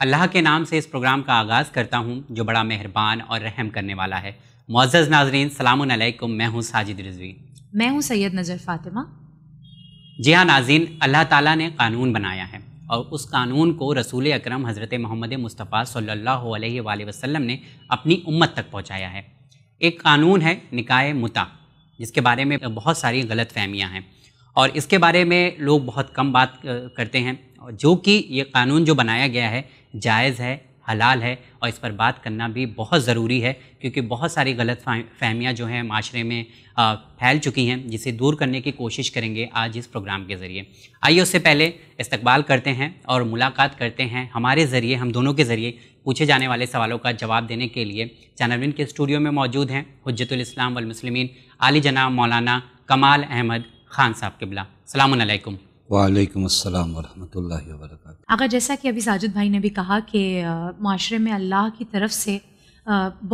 अल्लाह के नाम से इस प्रोग्राम का आगाज़ करता हूँ जो बड़ा मेहरबान और रहम करने वाला है मोज़ नाजरीन सलामकुम मैं हूँ साजिद रिजवी मैं हूँ सैयद नज़र फ़ातिमा जी हाँ नाजीन अल्लाह ताला ने कानून बनाया है और उस कानून को रसूल अकरम हज़रत मोहम्मद मुस्तफ़ा सल्ला वसम ने अपनी उम्मत तक पहुँचाया है एक कानून है निकाय मुता जिसके बारे में बहुत सारी गलत फहमियाँ हैं और इसके बारे में लोग बहुत कम बात करते हैं जो कि ये कानून जो बनाया गया है जायज़ है हलाल है और इस पर बात करना भी बहुत ज़रूरी है क्योंकि बहुत सारी गलत फहमियाँ जो हैं माशरे में फैल चुकी हैं जिसे दूर करने की कोशिश करेंगे आज इस प्रोग्राम के ज़रिए आइए उससे पहले इस्तकबाल करते हैं और मुलाकात करते हैं हमारे ज़रिए हम दोनों के ज़रिए पूछे जाने वाले सवालों का जवाब देने के लिए चैनलविन के स्टूडियो में मौजूद हैं हजतुल्स्लाम वलमसलमिन आली जना मौलाना कमाल अहमद खान साहब किबला सलामकुम वालेकुम अस्सलाम वरहमतुल्लाहि आगा जैसा कि अभी साजिद भाई ने भी कहा कि माशरे में अल्लाह की तरफ से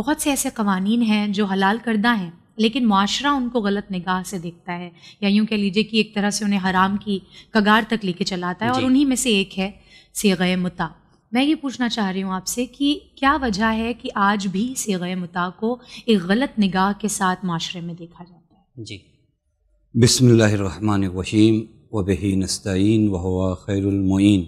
बहुत से ऐसे कवानीन हैं जो हलाल करदा हैं लेकिन माशरा उनको गलत निगाह से देखता है या यूँ कह लीजिए कि एक तरह से उन्हें हराम की कगार तक लेके चलाता है और उन्हीं में से एक है सेगय मुता मैं ये पूछना चाह रही हूँ आपसे कि क्या वजह है कि आज भी सेगय मुता को एक गलत निगाह के साथ माशरे में देखा जाता है जी बिसमीम वही नस्तीन वह खैरमीन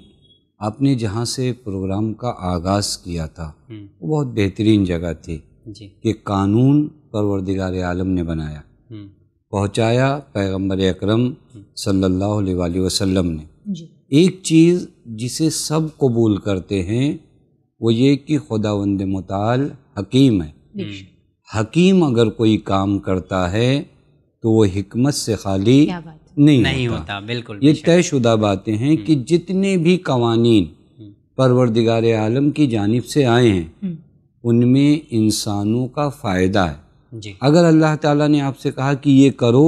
आपने जहाँ से प्रोग्राम का आगाज़ किया था हम्म। वो बहुत बेहतरीन जगह थी कि कानून परवरदिगार आलम ने बनाया हम्म। पहुँचाया पैगम्बर अक्रम हम्म। सल्ला वसम ने एक चीज़ जिसे सब कबूल करते हैं वो ये कि खुदा वंद मताल हकीम है हकीम अगर कोई काम करता है तो वो हमत से खाली नहीं, नहीं होता, होता बिल्कुल ये तयशुदा बातें हैं कि हम्म। जितने भी कवानीन हम्म। परवरदिगार आलम की जानब से आए हैं हम्म। उनमें इंसानों का फ़ायदा है जी। अगर अल्लाह ताला ने आपसे कहा कि ये करो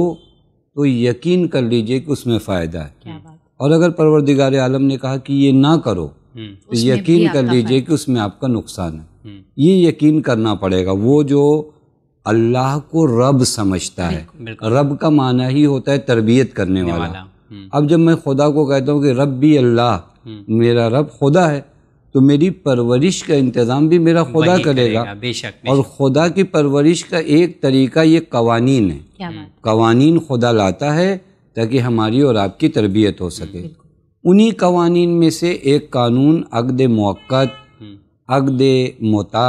तो यकीन कर लीजिए कि उसमें फ़ायदा है और अगर परवरदिगार आलम ने कहा कि ये ना करो तो यकीन कर लीजिए कि उसमें आपका नुकसान है ये यकीन करना पड़ेगा वो जो अल्लाह को रब समझता है रब का माना ही होता है तरबियत करने वाला, हम्म। अब जब मैं खुदा को कहता हूँ कि रब भी अल्लाह हम्म। मेरा रब खुदा है तो मेरी परवरिश का इंतज़ाम भी मेरा खुदा करेगा, बेशक, और खुदा की परवरिश का एक तरीका ये कवानीन है हम्म। कवानीन खुदा लाता है ताकि हमारी और आपकी तरबियत हो सके उन्हीं कवानीन में से एक कानून अकद मक्त अकद मोता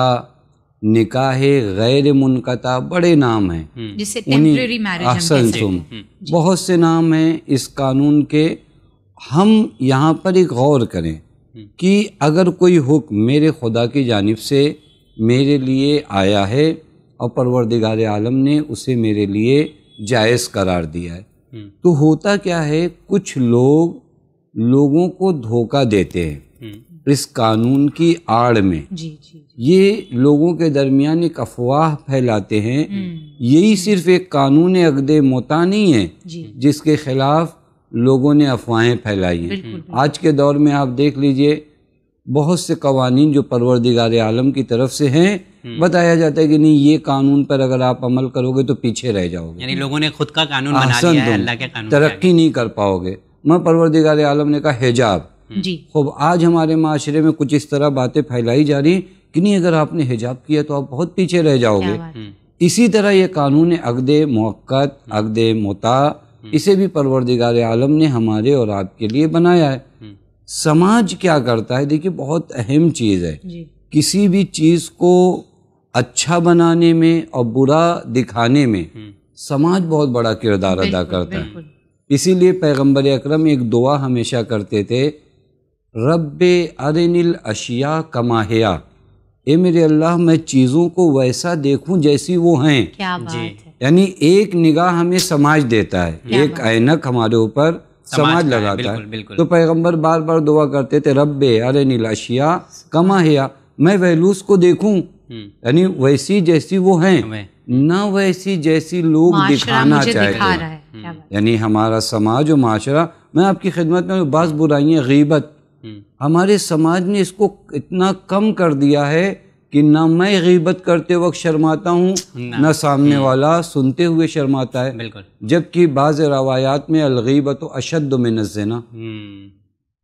निकाह गैर मुनकता बड़े नाम हैं हम्म। उन्हीं हम्म। बहुत से नाम हैं इस कानून के हम यहाँ पर एक गौर करें हम्म। कि अगर कोई हुक्म मेरे खुदा की जानब से मेरे लिए आया है और परवरदिगार आलम ने उसे मेरे लिए जायज़ करार दिया है तो होता क्या है कुछ लोग लोगों को धोखा देते हैं इस कानून की आड़ में जी जी ये लोगों के दरमियान एक अफवाह फैलाते हैं हम्म। यही सिर्फ एक कानून अगदे मोता नहीं है जिसके खिलाफ लोगों ने अफवाहें फैलाई हैं आज के दौर में आप देख लीजिए बहुत से कवानीन जो परवरदिगार आलम की तरफ से हैं हम्म। बताया जाता है कि नहीं ये कानून पर अगर आप अमल करोगे तो पीछे रह जाओगे यानी लोगों ने खुद का कानून बना लिया है अल्लाह के कानून तरक्की नहीं कर पाओगे मैं परवरदिगार आलम ने कहा हिजाब हम्म। जी खूब आज हमारे माशरे में कुछ इस तरह बातें फैलाई जा रही कि नहीं अगर आपने हिजाब किया तो आप बहुत पीछे रह जाओगे हम्म। इसी तरह ये कानून अकद मौक़ अकद मोता इसे भी परवरदिगार आलम ने हमारे और आपके लिए बनाया है हम्म। समाज क्या करता है देखिए बहुत अहम चीज़ है किसी भी चीज़ को अच्छा बनाने में और बुरा दिखाने में समाज बहुत बड़ा किरदार अदा करता है इसीलिए पैगंबर अकरम एक दुआ हमेशा करते थे रब अरिनिल अशिया कमाहिया ए मेरे अल्लाह मैं चीज़ों को वैसा देखूं जैसी वो हैं क्या बात है यानी एक निगाह हमें समाज देता है एक ऐनक हमारे ऊपर समाज लगाता बिल्कुल, है बिल्कुल। तो पैगंबर बार बार दुआ करते थे रब अरे नीलाशिया कमाहिया मैं वहलूस को देखूं हम्म। यानी वैसी जैसी वो हैं ना वैसी जैसी लोग दिखाना चाहते हैं हम्म। यानी हमारा समाज और माशरा मैं आपकी खिदमत में बस बुराइयाँ गीबत हम्म। हमारे समाज ने इसको इतना कम कर दिया है कि ना मैं गिबत करते वक्त शर्माता हूँ ना सामने हम्म। वाला सुनते हुए शर्माता है जबकि बाज़ रवायात में अलगीबत अशद में नजना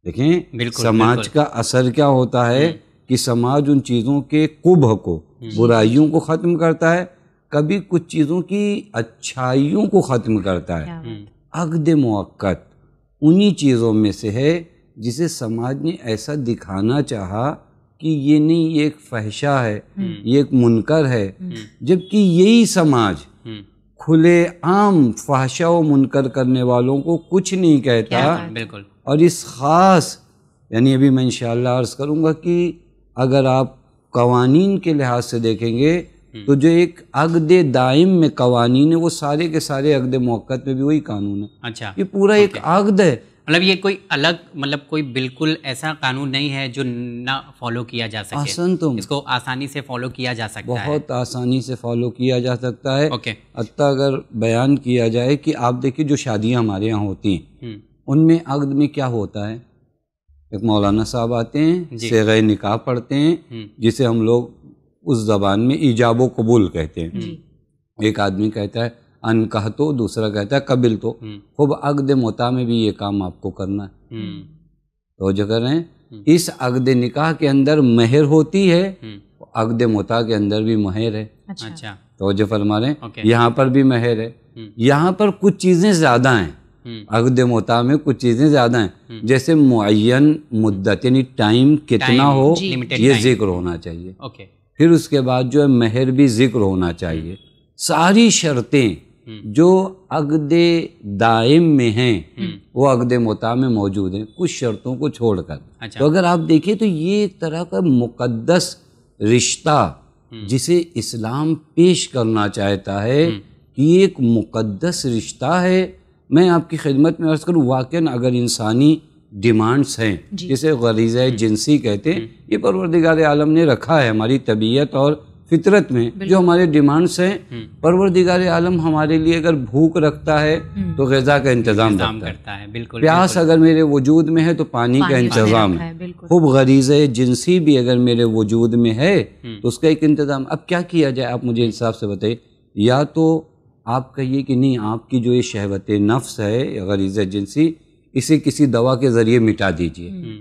देखें समाज का असर क्या होता है हम्म। कि समाज उन चीज़ों के कुभ को बुराइयों को ख़त्म करता है कभी कुछ चीज़ों की अच्छाइयों को ख़त्म करता है अगद मौक़त उन्हीं चीज़ों में से है जिसे समाज ने ऐसा दिखाना चाहा कि ये नहीं ये एक फहशा है हम्म। ये एक मुनकर है हम्म। जबकि यही समाज हम्म। खुले आम फहशा व मुनकर करने वालों को कुछ नहीं कहता बिल्कुल और इस ख़ास यानी अभी मैं इन अर्ज़ करूँगा कि अगर आप कवानीन के लिहाज से देखेंगे तो जो एक अगद दायम में कवानीन है वो सारे के सारे अगद मौक़त में भी वही कानून है अच्छा ये पूरा एक अगद है मतलब ये कोई अलग मतलब कोई बिल्कुल ऐसा कानून नहीं है जो ना फॉलो किया जा सके आसान तुम तो- इसको आसानी से फॉलो किया जा सकता बहुत है बहुत आसानी से फॉलो किया जा सकता है ओके अतः अगर बयान किया जाए कि आप देखिए जो शादियां हमारे यहाँ होती हैं हम्म। उनमें अग्द में क्या होता है एक मौलाना साहब आते हैं से गए निकाह पढ़ते हैं हम्म। जिसे हम लोग उस जबान में ईजाब कबूल कहते हैं एक आदमी कहता है अन कह तो दूसरा कहता है कबिल तो हम्म। खूब अगद मोता में भी ये काम आपको करना है हम्म। तो जो कर रहे हैं हम्म। इस अगद निकाह के अंदर मेहर होती है अगद मोता के अंदर भी महर है अच्छा, अच्छा। तो जो फरमा रहे यहाँ पर भी महर है यहाँ पर कुछ चीज़ें ज़्यादा हैं अगद मोता में कुछ चीज़ें ज़्यादा हैं जैसे मुन मुद्दत यानी टाइम कितना हो ये जिक्र होना चाहिए फिर उसके बाद जो है महर भी जिक्र होना चाहिए सारी शर्तें हम्म। जो अगद दायम में हैं हम्म। वो अगद मोता में मौजूद हैं कुछ शर्तों को छोड़कर अच्छा। तो अगर आप देखिए तो ये एक तरह का मुकद्दस रिश्ता हम्म। जिसे इस्लाम पेश करना चाहता है कि ये एक मुकद्दस रिश्ता है मैं आपकी खिदमत में अर्ज़ करूँ वाक़ अगर इंसानी डिमांड्स हैं जिसे गरीज़ जिनसी कहते हैं ये परवरदिगार आलम ने रखा है हमारी तबीयत और फितरत में जो हमारे डिमांड्स हैं हम्म। परवरदिगार आलम हमारे लिए अगर भूख रखता है हम्म। तो गज़ा का इंतज़ाम करता है बिल्कुल प्यास अगर मेरे वजूद में है तो पानी, पानी का इंतज़ाम है खूब गरीज़ जिनसी भी अगर मेरे वजूद में है हम्म। तो उसका एक इंतज़ाम अब क्या किया जाए आप मुझे इंसाफ से बताइए या तो आप कहिए कि नहीं आपकी जो ये शहवत नफ्स है गरीज़ जिनसी इसे किसी दवा के ज़रिए मिटा दीजिए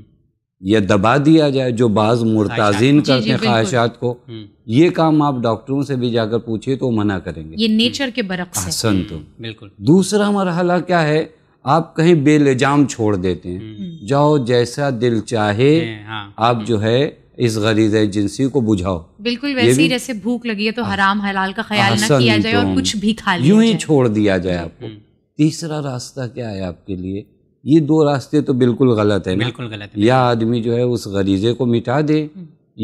या दबा दिया जाए जो बाज़ मुर्ताजीन करते हैं ख्वाहिशात को हम्म। ये काम आप डॉक्टरों से भी जाकर पूछिए तो मना करेंगे ये नेचर के बरक्स हसन तो बिल्कुल दूसरा मरहला क्या है आप कहीं बेलजाम छोड़ देते हैं हम्म। जाओ जैसा दिल चाहे हाँ, आप जो है इस गरीज एजेंसी को बुझाओ बिल्कुल वैसे ही जैसे भूख लगी है तो हाँ। हराम हलाल का ख्याल ना किया जाए तो और कुछ भी खा लिया यूं ही छोड़ दिया जाए आपको हम्म। तीसरा रास्ता क्या है आपके लिए ये दो रास्ते तो बिल्कुल गलत है बिल्कुल गलत है या आदमी जो है उस गरीज़े को मिटा दे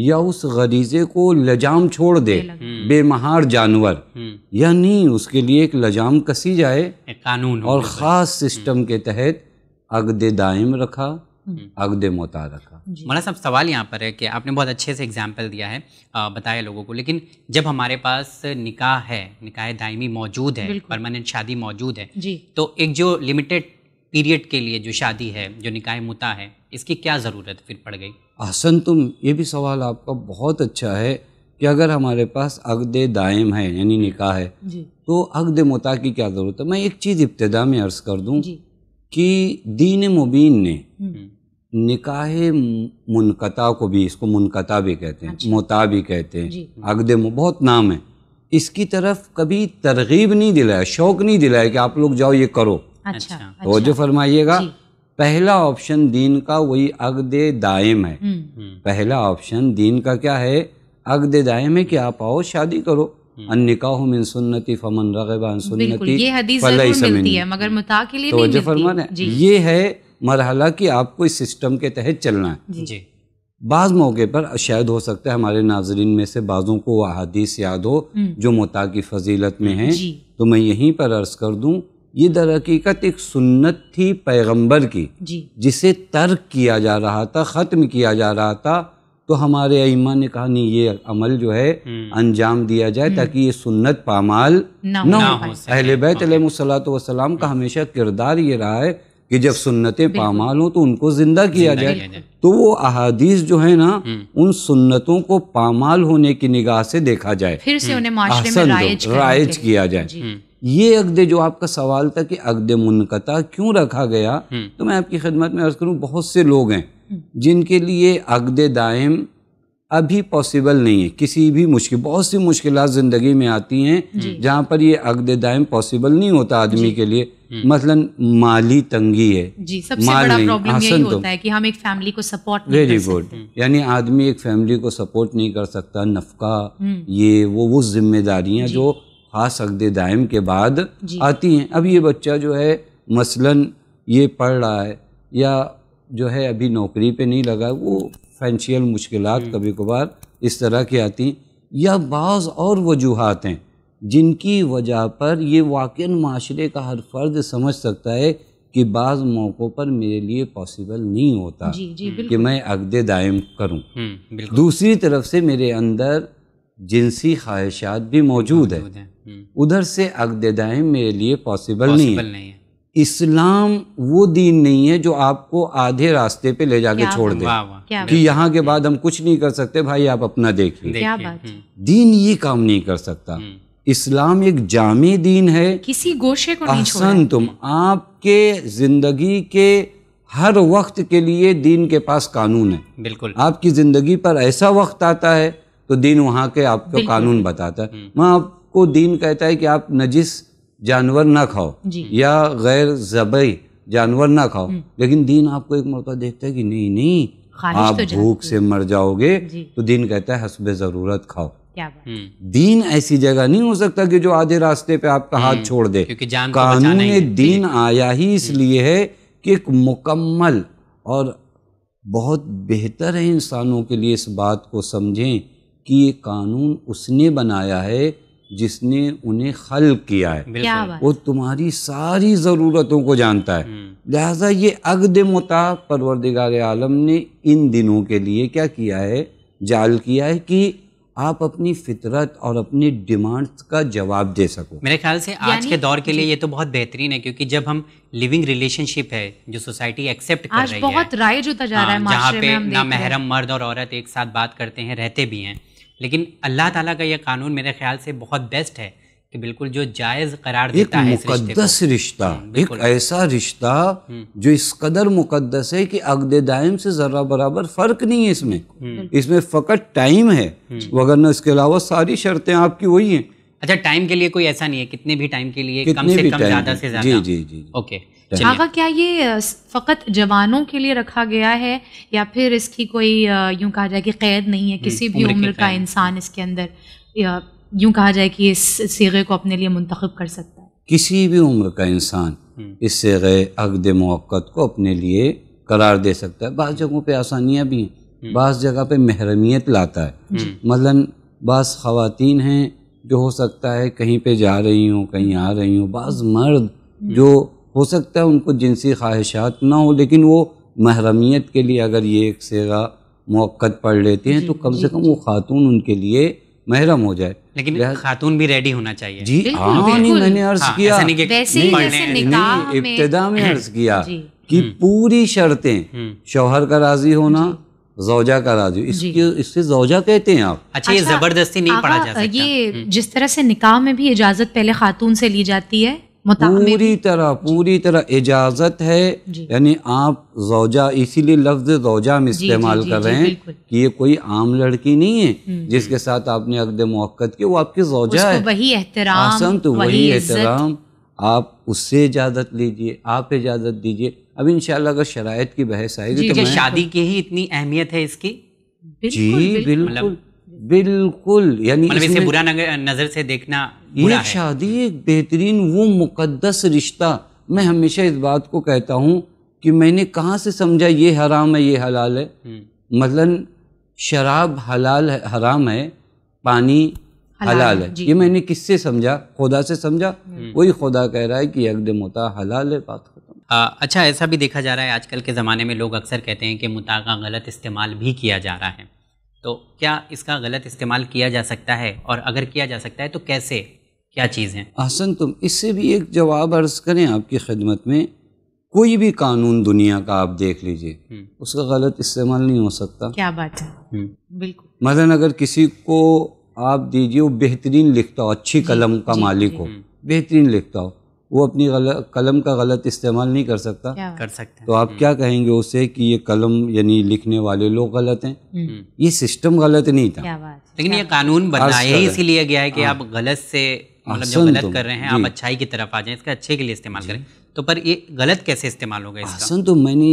या उस गरीज़े को लजाम छोड़ दे हम्म। बेमहार जानवर हम्म। या नहीं उसके लिए एक लजाम कसी जाए कानून और ख़ास हम्म। सिस्टम के तहत अगद दायम रखा अगद मोता रखा मौला साहब सवाल यहाँ पर है कि आपने बहुत अच्छे से एग्जाम्पल दिया है बताया लोगों को लेकिन जब हमारे पास निकाह है निकाह दायमी मौजूद है परमानेंट शादी मौजूद है तो एक जो लिमिटेड पीरियड के लिए जो शादी है जो निकाय मुता है इसकी क्या ज़रूरत फिर पड़ गई आसन तुम ये भी सवाल आपका बहुत अच्छा है कि अगर हमारे पास अगद दायम है यानी निकाह है तो अगद मुता की क्या ज़रूरत है मैं एक चीज़ इब्तदा में अर्ज़ कर दूँ कि दीन मुबीन ने हम्म। हम्म। निकाह मुनकता को भी इसको मुनकता भी कहते हैं अच्छा। मोता भी कहते हैं अगद बहुत नाम है इसकी तरफ कभी तरगीब नहीं दिलाया शौक़ नहीं दिलाया कि आप लोग जाओ ये करो अच्छा, अच्छा। तो अच्छा। जो फरमाइएगा पहला ऑप्शन दीन का वही अगद दायम है पहला ऑप्शन दीन का क्या है अगद दायम है कि आप आओ शादी करो हम्म। अन्निकाह मिन सुन्नति फमन रगबा सुन्नति ये हदीस मिलती है मगर मुता के लिए तो नहीं फरमान है ये है मरहला कि आपको इस सिस्टम के तहत चलना है जी बाज़ मौके पर शायद हो सकता है हमारे नाजरीन में से बाज़ों को वह अहादीस याद हो हम्म। जो मुता की फजीलत में है तो मैं यहीं पर अर्ज़ कर दूं ये दर हकीकत एक सुन्नत थी पैगंबर की जिसे तर्क किया जा रहा था ख़त्म किया जा रहा था तो हमारे ईमान ने कहा नहीं ये अमल जो है हम्म। अंजाम दिया जाए हम्म। ताकि ये सुन्नत पामाल ना, हो अहले बैत वसलाम का हम्म। हमेशा किरदार ये रहा है कि जब सुन्नतें पामाल हों तो उनको ज़िंदा किया जाए तो वो अहादीस जो है ना उन सुन्नतों को पामाल होने की निगाह से देखा जाए फिर से उन्हें राइज किया जाए ये अगदे जो आपका सवाल था कि अगदे मुनकता क्यों रखा गया हम्म। तो मैं आपकी खिदमत में अर्ज़ करूँ बहुत से लोग हैं हम्म। जिनके लिए अगदे दायम अभी पॉसिबल नहीं है किसी भी मुश्किल बहुत सी मुश्किल ज़िंदगी में आती हैं जहाँ पर ये अगद दायम पॉसिबल नहीं होता आदमी के लिए हम्म। मसलन माली तंगी है जी सबसे माल बड़ा प्रॉब्लम यही तो। होता तो, है कि हम एक फैमिली को सपोर्ट नहीं वेरी गुड यानी आदमी एक फैमिली को सपोर्ट नहीं कर सकता नफका ये वो वो जिम्मेदारियां जो खास अकद दायम के बाद आती हैं अब ये बच्चा जो है मसलन ये पढ़ रहा है या जो है अभी नौकरी पे नहीं लगा वो फैंशियल मुश्किल हम्म। कभी कभार इस तरह की आती हैं या बाज़ और वजूहत हैं जिनकी वजह पर ये वाक़ माशरे का हर फर्द समझ सकता है कि बाज़ मौक़ों पर मेरे लिए पॉसिबल नहीं होता जी, जी, कि मैं अकद दायम करूँ हम्म, दूसरी तरफ से मेरे अंदर जिनसी ख्वाहिशात भी मौजूद है हम्म। उधर से अगदेदाएँ मेरे लिए पॉसिबल नहीं है, नहीं है। इस्लाम वो दीन नहीं है जो आपको आधे रास्ते पे ले जाके छोड़ दे कि यहाँ के बाद हम कुछ नहीं कर सकते भाई आप अपना देखिए हम्म। दीन ये काम नहीं कर सकता हम्म। इस्लाम एक जामी दीन है किसी गोशे को नहीं तुम आपके जिंदगी के हर वक्त के लिए दीन के पास कानून है बिल्कुल आपकी जिंदगी पर ऐसा वक्त आता है तो दीन वहाँ के आपको कानून बताता है हम्म। वहाँ आपको दीन कहता है कि आप नजिस जानवर ना खाओ या गैर जबई जानवर ना खाओ हम्म। लेकिन दीन आपको एक मौका देखता है कि नहीं नहीं आप तो भूख से मर जाओगे तो दीन कहता है हसब ज़रूरत खाओ हम्म। दीन ऐसी जगह नहीं हो सकता कि जो आधे रास्ते पे आपका हाथ छोड़ दे कानून दीन आया ही इसलिए है कि एक मुकम्मल और बहुत बेहतर है इंसानों के लिए इस बात को समझें कि ये कानून उसने बनाया है जिसने उन्हें हल किया है वो तुम्हारी सारी ज़रूरतों को जानता है हम्म। लिहाजा ये अगद मुता परवरदिगार आलम ने इन दिनों के लिए क्या किया है जाल किया है कि आप अपनी फितरत और अपनी डिमांड्स का जवाब दे सको मेरे ख्याल से आज के दौर के लिए ये तो बहुत बेहतरीन है क्योंकि जब हम लिविंग रिलेशनशिप है जो सोसाइटी एक्सेप्ट कर रही है बहुत राइज होता जा रहा है हाँ, जहाँ पे ना महरम मर्द और औरत एक साथ बात करते हैं रहते भी हैं लेकिन अल्लाह ताला का यह कानून मेरे ख्याल से बहुत बेस्ट है कि बिल्कुल जो जायज़ करार देता है मुकद्दस रिश्ता एक ऐसा रिश्ता हम्म। जो इस कदर मुकद्दस है कि अगदे दायम से ज़रा बराबर फ़र्क नहीं है इसमें हम्म। इसमें फ़कत टाइम है हम्म। वगरना इसके अलावा सारी शर्तें आपकी वही हैं अच्छा टाइम के लिए कोई ऐसा नहीं है कितने भी टाइम के लिए कम से कम ज़्यादा से ज़्यादा जी जी जी ओके आगा क्या ये फ़कत जवानों के लिए रखा गया है या फिर इसकी कोई यूँ कहा जाए कि कैद नहीं है किसी भी उम्र का इंसान इसके अंदर यूँ कहा जाए कि इस सीगे को अपने लिए मुंतखब कर सकता है किसी भी उम्र का इंसान हम्म। इस सीगे अकद मौक़त को अपने लिए करार दे सकता है बाज़ जगहों पर आसानियाँ भी हैं हम्म। बाज़ जगह पर महरमियत लाता है मसलन हम्म। बाज़ ख़वातीन हैं जो हो सकता है कहीं पर जा रही हूँ कहीं आ रही हूँ बाज़ मर्द जो हो सकता है उनको जिनसी ख्वाहिशात ना हो लेकिन वो महरमियत के लिए अगर ये एक सेगा मौक़त पढ़ लेते हैं तो कम से कम वो खातून उनके लिए महरम हो जाए लेकिन खातून भी रेडी होना चाहिए जी हाँ नहीं मैंने अर्ज हाँ, किया इब्तदा में हम्म, अर्ज किया कि हम्म। पूरी शर्तें हम्म। शौहर का राजी होना जोजा का राजी इसके इससे जोजा कहते हैं आप अच्छा, अच्छा ये जबरदस्ती नहीं पढ़ा जा सकता ये जिस तरह से निकाह में भी इजाजत पहले खातून से ली जाती है पूरी तरह पूरी तरह इजाज़त है यानी आप जोजा इसीलिए लफ्ज जोजा में इस्तेमाल कर रहे हैं कि ये कोई आम लड़की नहीं है हम्म, जिसके साथ आपने अकद मौक़त किया वो आपकी जोजा है वही एहतराम तो वही एहतराम आप उससे इजाज़त लीजिए आप इजाज़त दीजिए अब इन अगर शराय की बहस आएगी तो शादी तो की ही इतनी अहमियत है इसकी जी बिल्कुल मतलब बिल्कुल यानी मतलब इसे बुरा नज़र से देखना ये शादी एक बेहतरीन वो मुकद्दस रिश्ता मैं हमेशा इस बात को कहता हूँ कि मैंने कहाँ से समझा ये हराम है ये हलाल है मतलब शराब हलाल है हराम है पानी हलाल, हलाल है ये मैंने किससे समझा खुदा से समझा हम्म। वही खुदा कह रहा है कि यकदम होता हलाल है बात खत्म अच्छा ऐसा भी देखा जा रहा है आजकल के ज़माने में लोग अक्सर कहते हैं कि का गलत इस्तेमाल भी किया जा रहा है तो क्या इसका गलत इस्तेमाल किया जा सकता है और अगर किया जा सकता है तो कैसे क्या चीज़ है आसन तुम इससे भी एक जवाब अर्ज़ करें आपकी खिदमत में कोई भी कानून दुनिया का आप देख लीजिए हम्म। उसका गलत इस्तेमाल नहीं हो सकता क्या बात है हम्म। बिल्कुल मदन अगर किसी को आप दीजिए वो बेहतरीन लिखता हो अच्छी कलम का मालिक हो बेहतरीन लिखता हो वो अपनी कलम का गलत इस्तेमाल नहीं कर सकता कर सकता तो आप क्या कहेंगे उसे कि ये कलम यानी लिखने वाले लोग गलत हैं हम्म। हम्म। ये सिस्टम गलत नहीं था लेकिन ये कानून बनाया ही इसीलिए गया है कि हाँ। आप गलत से मतलब जो गलत तो कर रहे हैं आप अच्छाई की तरफ आ जाए इसका अच्छे के लिए इस्तेमाल करें तो पर ये गलत कैसे इस्तेमाल होगा गए हसन तो मैंने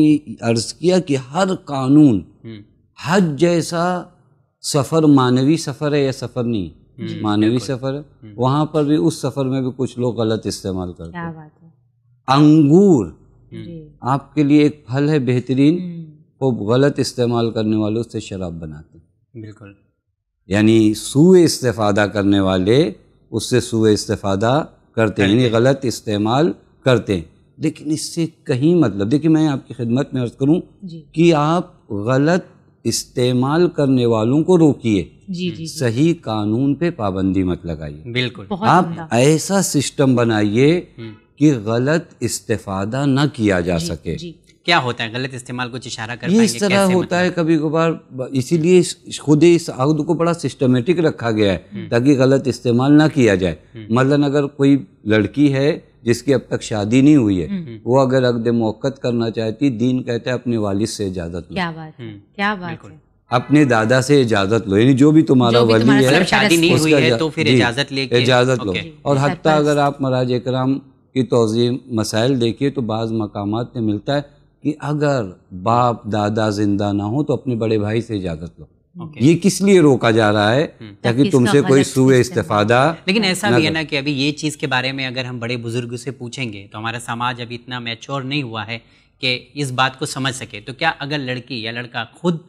अर्ज किया कि हर कानून हज हम्म। जैसा सफ़र मानवी सफ़र है या सफ़र नहीं है मानवीय हम्म। सफ़र है वहां पर भी उस सफ़र में भी कुछ लोग गलत इस्तेमाल करते हैं अंगूर हम्म। आपके लिए एक फल है बेहतरीन हम्म। वो गलत इस्तेमाल करने वाले उससे शराब बनाते हैं बिल्कुल यानी सूए इस्तेफादा करने वाले उससे सूए इस्तेफादा करते हैं यानी गलत इस्तेमाल करते हैं लेकिन इससे कहीं मतलब देखिए मैं आपकी खिदमत में अर्ज़ करूं कि आप गलत इस्तेमाल करने वालों को रोकिए हम्म। जी जी सही कानून पे पाबंदी मत लगाइए बिल्कुल आप ऐसा सिस्टम बनाइए हम्म। कि गलत इस्तेफादा ना किया जा जी, सके जी। क्या होता है गलत इस्तेमाल कुछ इशारा कर ये इस तरह होता मतलब? है कभी कभार इसीलिए खुद इस अहद को बड़ा सिस्टमेटिक रखा गया है हम्म। ताकि गलत इस्तेमाल ना किया जाए मतलब अगर कोई लड़की है जिसकी अब तक शादी नहीं हुई है वो अगर अगद मौक़त करना चाहती दीन कहते हैं अपने वालिद से इजाज़त क्या बात क्या बात है अपने दादा से इजाजत लो यानी जो भी तुम्हारा वली है शादी नहीं हुई है तो फिर इजाजत लेके इजाजत लो और हत्या अगर आप महाराज कराम की तोज़ी मसाइल देखिए तो बाज़ मकाम में मिलता है कि अगर बाप दादा जिंदा ना हो तो अपने बड़े भाई से इजाज़त लो Okay. ये किस लिए रोका जा रहा है हम्म। ताकि तुमसे कोई सुए इस्तेफादा लेकिन ऐसा भी है ना कि अभी ये चीज़ के बारे में अगर हम बड़े बुजुर्ग से पूछेंगे तो हमारा समाज अभी इतना मैच्योर नहीं हुआ है कि इस बात को समझ सके तो क्या अगर लड़की या लड़का खुद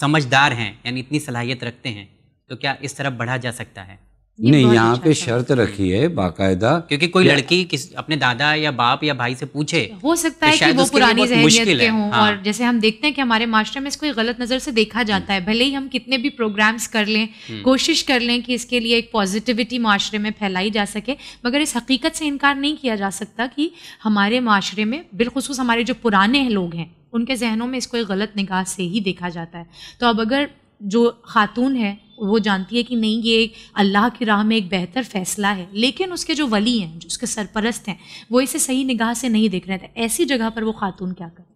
समझदार हैं यानी इतनी सलाहियत रखते हैं तो क्या इस तरफ बढ़ा जा सकता है नहीं यहाँ अच्छा पे शर्त रखी है बाकायदा क्योंकि कोई लड़की किस अपने दादा या बाप या भाई से पूछे हो सकता तो है कि वो पुरानी जहनीत के हों हाँ। और जैसे हम देखते हैं कि हमारे माशरे में इसको एक गलत नज़र से देखा जाता है भले ही हम कितने भी प्रोग्राम्स कर लें हम्म। कोशिश कर लें कि इसके लिए एक पॉजिटिविटी माशरे में फैलाई जा सके मगर इस हकीकत से इनकार नहीं किया जा सकता कि हमारे माशरे में बिलखसूस हमारे जो पुराने लोग हैं उनके जहनों में इसको एक गलत निगाह से ही देखा जाता है तो अब अगर जो खातून है वो जानती है कि नहीं ये अल्लाह की राह में एक बेहतर फैसला है लेकिन उसके जो वली हैं जो उसके सरपरस्त हैं वो इसे सही निगाह से नहीं देख रहे थे ऐसी जगह पर वो खातून क्या करें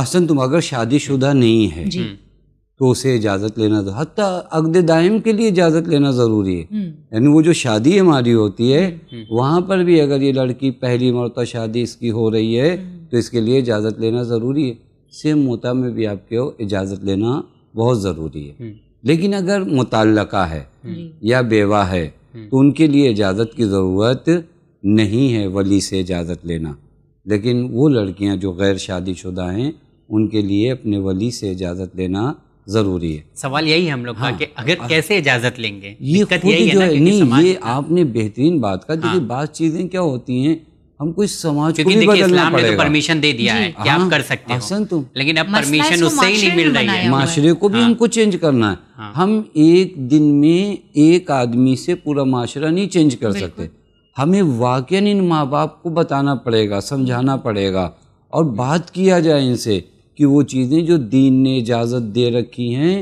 अहसन तुम अगर शादीशुदा नहीं है हम्म। तो उसे इजाज़त लेना हती अगद दायम के लिए इजाज़त लेना ज़रूरी है हम्म। यानी वो जो शादी हमारी होती है हम्म। वहाँ पर भी अगर ये लड़की पहली मरत शादी इसकी हो रही है तो इसके लिए इजाज़त लेना ज़रूरी है सेम मोता में भी आपके इजाज़त लेना बहुत ज़रूरी है हम्म। लेकिन अगर मुतल है हम्म। या बेवा है हम्म। तो उनके लिए इजाज़त की ज़रूरत नहीं है वली से इजाज़त लेना लेकिन वो लड़कियां जो गैर शादीशुदा हैं उनके लिए अपने वली से इजाज़त लेना ज़रूरी है सवाल यही है हम लोग हाँ, का कि अगर कैसे इजाज़त लेंगे ये यही है जो है नहीं ये आपने बेहतरीन बात कहा हाँ। देखिए हाँ। बात चीज़ें क्या होती हैं हमको इस समाज को भी बदलना तो पड़ेगा तो परमिशन दे दिया है कि आप हाँ, कर सकते हो तो लेकिन अब परमिशन उससे ही नहीं मिल रही है माशरे को भी हाँ। हमको चेंज करना है हाँ। हम एक दिन में एक आदमी से पूरा माशरा नहीं चेंज कर सकते हमें वाक्य इन माँ बाप को बताना पड़ेगा समझाना पड़ेगा और बात किया जाए इनसे कि वो चीज़ें जो दीन ने इजाज़त दे रखी हैं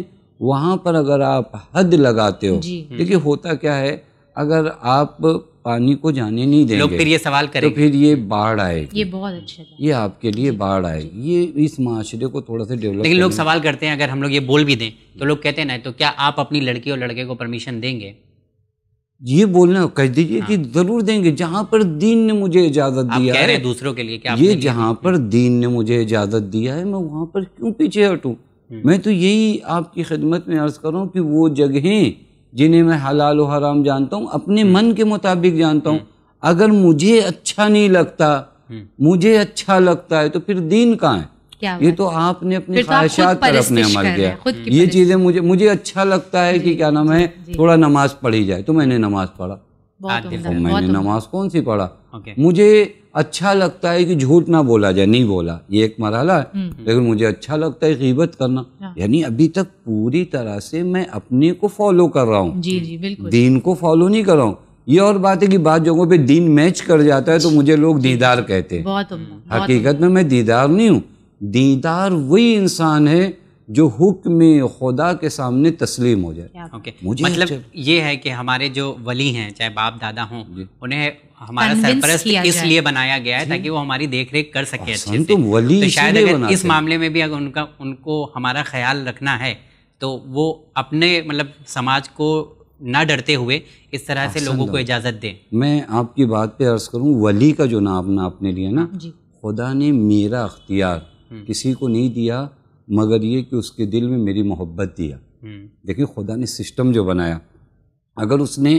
वहाँ पर अगर आप हद लगाते हो हम्म। देखिए होता क्या है अगर आप पानी को जाने नहीं देंगे लोग फिर ये सवाल तो करेंगे तो फिर ये बाढ़ आएगी ये बहुत अच्छा ये आपके लिए बाढ़ आएगी ये इस माशरे को थोड़ा सा डेवलप लेकिन लोग सवाल करते हैं अगर हम लोग ये बोल भी दें तो लोग कहते हैं ना तो क्या आप अपनी लड़की और लड़के को परमिशन देंगे ये बोलना कह दीजिए हाँ। कि जरूर देंगे जहाँ पर दीन ने मुझे इजाजत दिया है दूसरों के लिए क्या ये जहाँ पर दीन ने मुझे इजाजत दिया है मैं वहाँ पर क्यों पीछे हटूँ हम्म। मैं तो यही आपकी खिदमत में अर्ज करूँ कि वो जगहें जिन्हें मैं हलाल हराम जानता हूँ अपने मन के मुताबिक जानता हूँ अगर मुझे अच्छा नहीं लगता हम्म। मुझे अच्छा लगता है तो फिर दीन कहाँ है ये तो आपने अपने तो ख्वाहिशात पर अपने अमल किया ये चीज़ें मुझे मुझे अच्छा लगता है कि क्या नाम है थोड़ा नमाज पढ़ी जाए तो मैंने नमाज पढ़ा बहुत मैंने नमाज कौन सी पढ़ा okay. मुझे अच्छा लगता है कि झूठ ना बोला जाए नहीं बोला ये एक मरहला है हम्म। लेकिन मुझे अच्छा लगता है गिबत करना हाँ। यानी अभी तक पूरी तरह से मैं अपने को फॉलो कर रहा हूँ जी जी बिल्कुल दीन को फॉलो नहीं कर रहा हूँ ये और बात है कि बात जगहों पे दीन मैच कर जाता है तो मुझे लोग दीदार कहते हैं हकीकत में मैं दीदार नहीं हूँ दीदार वही इंसान है जो हुक्म खुदा के सामने तस्लीम हो जाए ओके मतलब अच्छा- ये है कि हमारे जो वली हैं चाहे बाप दादा हों उन्हें हमारा सरपरस्त इसलिए बनाया गया है ताकि वो हमारी देख रेख कर सके अच्छे से तो वली तो शायद अगर इस मामले में भी अगर उनका उनको हमारा ख्याल रखना है तो वो अपने मतलब समाज को ना डरते हुए इस तरह से लोगों को इजाज़त दें मैं आपकी बात पे अर्ज़ करूँ वली का जो नाम ना अपने लिए ना खुदा ने मेरा अख्तियार हम्म। किसी को नहीं दिया मगर ये कि उसके दिल में मेरी मोहब्बत दिया हम्म। देखिए खुदा ने सिस्टम जो बनाया अगर उसने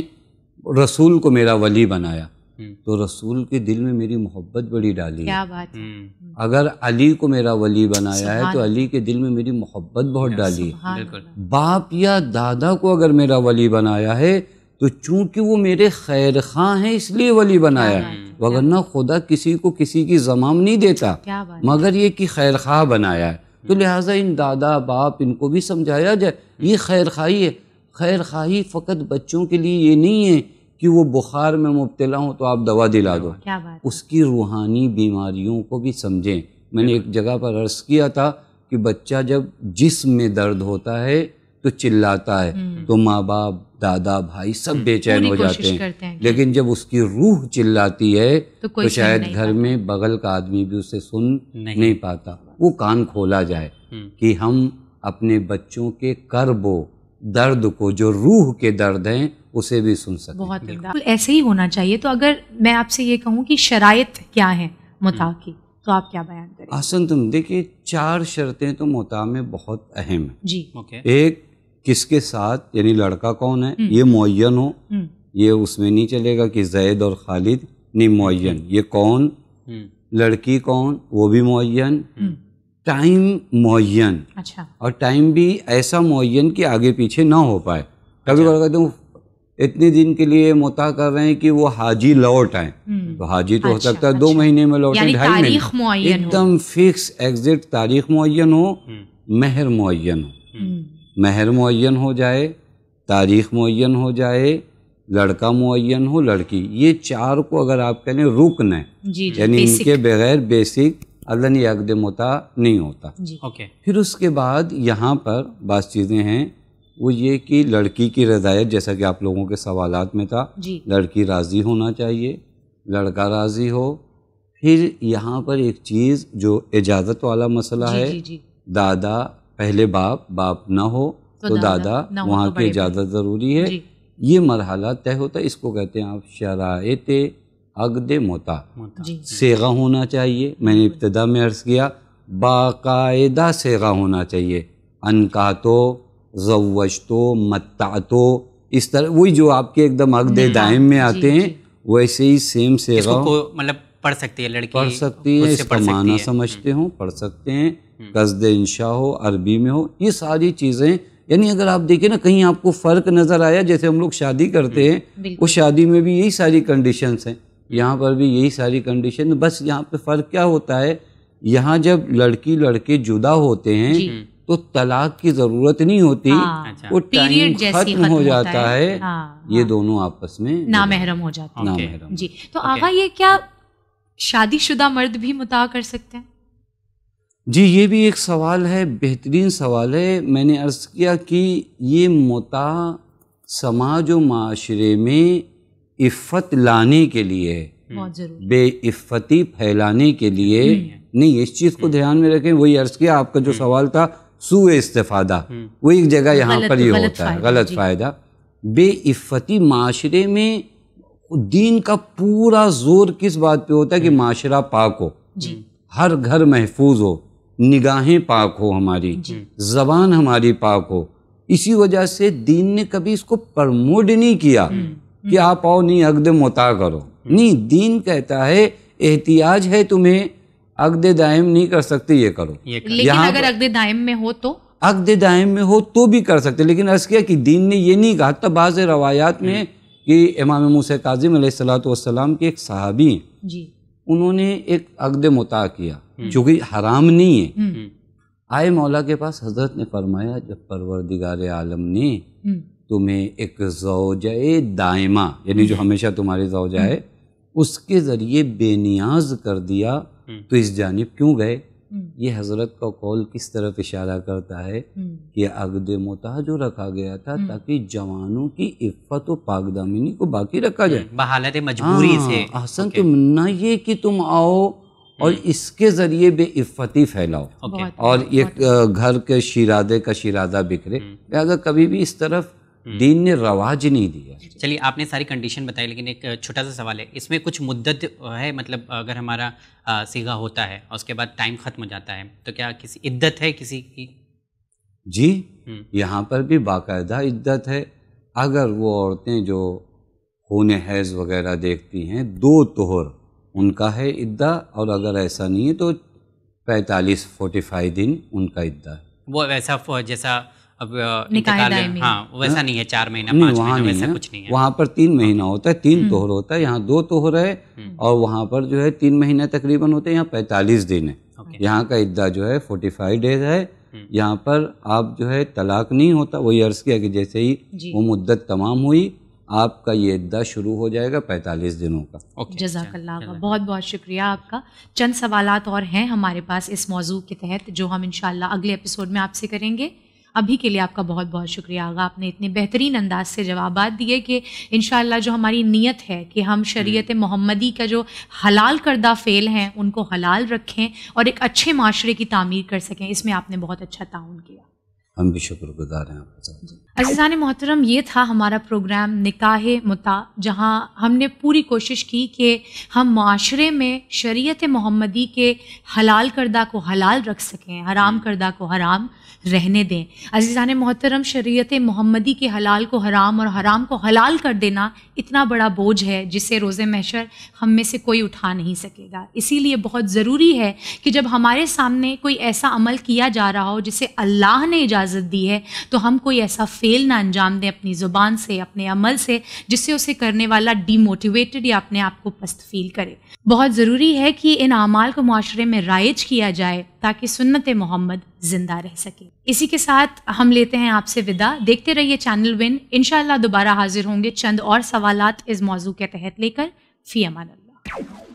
रसूल को मेरा वली बनाया हम्म। तो रसूल के दिल में मेरी मोहब्बत बड़ी डाली क्या बात है हम्म। अगर अली को मेरा वली बनाया है तो अली के दिल में मेरी मोहब्बत बहुत डाली है बाप या दादा को अगर मेरा वली बनाया है तो चूंकि वो मेरे खैर खां हैं इसलिए वली बनाया है वगरना खुदा किसी को किसी की जमाम नहीं देता मगर ये कि खैर खां बनाया है तो लिहाजा इन दादा बाप इनको भी समझाया जाए ये खैर खाही है खैर खाही फ़कत बच्चों के लिए ये नहीं है कि वो बुखार में मुबतला हो तो आप दवा दिला दो क्या बात उसकी रूहानी बीमारियों को भी समझें मैंने एक जगह पर अर्ज़ किया था कि बच्चा जब जिस्म में दर्द होता है तो चिल्लाता है हम्म। तो माँ बाप दादा भाई सब हम्म। बेचैन हो जाते हैं, हैं लेकिन जब उसकी रूह चिल्लाती है तो, तो शायद घर में बगल का आदमी भी उसे सुन नहीं, नहीं पाता वो कान खोला जाए हम्म। कि हम अपने बच्चों के कर्बो दर्द को जो रूह के दर्द हैं उसे भी सुन सकते बहुत बिल्कुल ऐसे ही होना चाहिए तो अगर मैं आपसे ये कहूँ कि शराइत क्या है मुता की हम्म। तो आप क्या बयान करें आसन तुम देखिए चार शर्तें तो मोता में बहुत अहम है जी ओके एक किसके साथ यानी लड़का कौन है हम्म। ये मुन हो ये उसमें नहीं चलेगा कि जैद और खालिद नहीं मुन ये कौन लड़की कौन वो भी मुन हम्म। टाइम मुन अच्छा और टाइम भी ऐसा मुन कि आगे पीछे ना हो पाए कभी अच्छा। कभी कहते हैं इतने दिन के लिए मुता कर रहे हैं कि वो हाजी लौट आए हम्म। तो हाजी तो अच्छा, हो सकता है अच्छा। दो महीने में लौटे ढाई महीने एकदम फिक्स एग्जिट तारीख मुन हो महर हम्म। मुन हो महर मुन हो जाए तारीख मुन हो जाए लड़का मुन हो लड़की ये चार को अगर आप कह लें रुकन है यानी इनके बगैर बेसिक अदन यकदमता नहीं होता ओके फिर उसके बाद यहाँ पर बात चीज़ें हैं वो ये कि लड़की की रदायत जैसा कि आप लोगों के सवाल में था लड़की राज़ी होना चाहिए लड़का राज़ी हो फिर यहाँ पर एक चीज़ जो इजाज़त वाला मसला जी, है जी, जी। दादा पहले बाप बाप ना हो तो, तो दादा, दादा वहाँ की इजाज़त ज़रूरी है ये मरहला तय होता है इसको कहते हैं आप शरात अगद मोता सेगा होना चाहिए मैंने इब्तदा में अर्ज़ किया बाकायदा सेगा होना चाहिए अनका तो जवश तो मत्ता तो इस तरह वही जो आपके एकदम अगद हम्म। दायम में आते हैं वैसे ही सेम सेगा मतलब पढ़ सकती है लड़की पढ़ सकती है इसका माना समझते हम्म। हो पढ़ सकते हैं हम्म। कसद इंशा हो अरबी में हो ये सारी चीज़ें यानी अगर आप देखें ना कहीं आपको फ़र्क नज़र आया जैसे हम लोग शादी करते हम्म, हैं उस शादी में भी यही सारी कंडीशंस हैं यहाँ पर भी यही सारी कंडीशन बस यहाँ पे फ़र्क क्या होता है यहाँ जब लड़की लड़के जुदा होते हैं तो तलाक की ज़रूरत नहीं होती हाँ। अच्छा। वो टाइम खत्म हो जाता है, है। हाँ, ये हाँ। दोनों आपस में नामहरम हो जाते हैं जी तो आगा ये क्या शादीशुदा मर्द भी मुता कर सकते हैं जी ये भी एक सवाल है बेहतरीन सवाल है मैंने अर्ज़ किया कि ये मोता समाज व माशरे में इफ़त लाने के लिए हम्म। बेइफ़ती फैलाने के लिए नहीं इस चीज़ को हम्म। ध्यान में रखें वही अर्ज़ किया आपका जो हम्म। सवाल था सू इस्तादा वो एक जगह यहाँ पर ये होता है गलत फ़ायदा बेइफ़ती माशरे में दीन का पूरा जोर किस बात पे होता है कि माशरा पाक हो हर घर महफूज हो निगाहें पाक हो हमारी जबान हमारी पाक हो इसी वजह से दीन ने कभी इसको प्रमोट नहीं किया हम्म, कि हम्म। आप आओ नहीं अगद मोता करो हम्म। नहीं दीन कहता है एहतियाज है तुम्हें अगद दायम नहीं कर सकते ये करो यहाँ अगर अगद दायम में हो तो अगद दायम में हो तो भी कर सकते लेकिन अर्ज किया कि दीन ने ये नहीं कहा तो बाज़ रवायात में कि इमाम मूसा काजिम सलात के एक सहाबी उन्होंने एक अगद मुता किया हम्म। जो कि हराम नहीं है हम्म। हम्म। आए मौला के पास हजरत ने फरमाया जब परवरदिगार आलम ने तुम्हें एक जौज दायमा यानी जो हमेशा तुम्हारी जोजा है उसके ज़रिए बेनियाज कर दिया तो इस जानब क्यों गए ये हज़रत का कौल किस तरफ इशारा करता है कि अगद मोता जो रखा गया था ताकि जवानों की इफ्फत और पागदामिनी को बाकी रखा जाए बहालत मजबूरी हाँ, से आसन तुम ना ये कि तुम आओ और हम्म। इसके ज़रिए भी इफ़ती फैलाओ और ये घर के शिरादे का शिरादा बिखरे हम्म। अगर कभी भी इस तरफ हम्म। दीन ने रवाज नहीं दिया चलिए आपने सारी कंडीशन बताई लेकिन एक छोटा सा सवाल है इसमें कुछ मुद्दत है मतलब अगर हमारा सीगा होता है और उसके बाद टाइम ख़त्म हो जाता है तो क्या किसी इद्दत है किसी की जी यहाँ पर भी बाकायदा इद्दत है अगर वो औरतें जो खून हैज़ वगैरह देखती हैं दो तोहर उनका है इद्दा और अगर ऐसा नहीं है तो पैंतालीस फोर्टी फाइव दिन उनका इद्दा है वो वैसा जैसा अब निकाल हाँ वैसा हाँ। नहीं है चार महीना नहीं वहाँ नहीं है कुछ नहीं है वहाँ पर तीन महीना होता है तीन हम्म। तोहर होता है यहाँ दो तोहर है हम्म। और वहाँ पर जो है तीन महीना तकरीबन होते हैं यहाँ पैंतालीस दिन है यहाँ का इद्दा जो है फोर्टी फाइव डेज है हम्म। यहाँ पर आप जो है तलाक नहीं होता वही अर्ज़ किया कि जैसे ही वो मुद्दत तमाम हुई आपका ये इद्दा शुरू हो जाएगा पैंतालीस दिनों का okay, जजाकल्ला का बहुत बहुत शुक्रिया आपका चंद सवाल और हैं हमारे पास इस मौजू के तहत जो हम इन अगले एपिसोड में आपसे करेंगे अभी के लिए आपका बहुत बहुत शुक्रिया आगा आपने इतने बेहतरीन अंदाज से जवाब दिए कि इन जो हमारी नीयत है कि हम हम्म। शरीयत मोहम्मदी का जो हलाल करदा फ़ेल हैं उनको हलाल रखें और एक अच्छे माशरे की तामीर कर सकें इसमें आपने बहुत अच्छा ताउन किया हम भी शुक्रगुजार हैं आपका अजीज़ान मोहतरम ये था हमारा प्रोग्राम निकाह मुता जहाँ हमने पूरी कोशिश की कि हम माशरे में शरीत मोहम्मदी के हलाल करदा को हलाल रख सकें हराम हम्म। करदा को हराम रहने दें अजीज़ान मोहतरम शरीत मोहम्मदी के हलाल को हराम और हराम को हलाल कर देना इतना बड़ा बोझ है जिसे रोज़ महशर हम में से कोई उठा नहीं सकेगा इसीलिए बहुत ज़रूरी है कि जब हमारे सामने कोई ऐसा अमल किया जा रहा हो जिसे अल्लाह ने इजाज़त दी है तो हम कोई ऐसा फेल ना अंजाम दें अपनी ज़ुबान से अपने अमल से जिससे उसे करने वाला डीमोटिवेटेड या अपने आप को पस्त फील करे बहुत ज़रूरी है कि इन अमाल को माशरे में राइज किया जाए ताकि सुन्नत मोहम्मद ज़िंदा रह सके इसी के साथ हम लेते हैं आपसे विदा देखते रहिए चैनल विन इन दोबारा हाजिर होंगे चंद और सवालत इस मौजू के तहत लेकर फ़ी अमान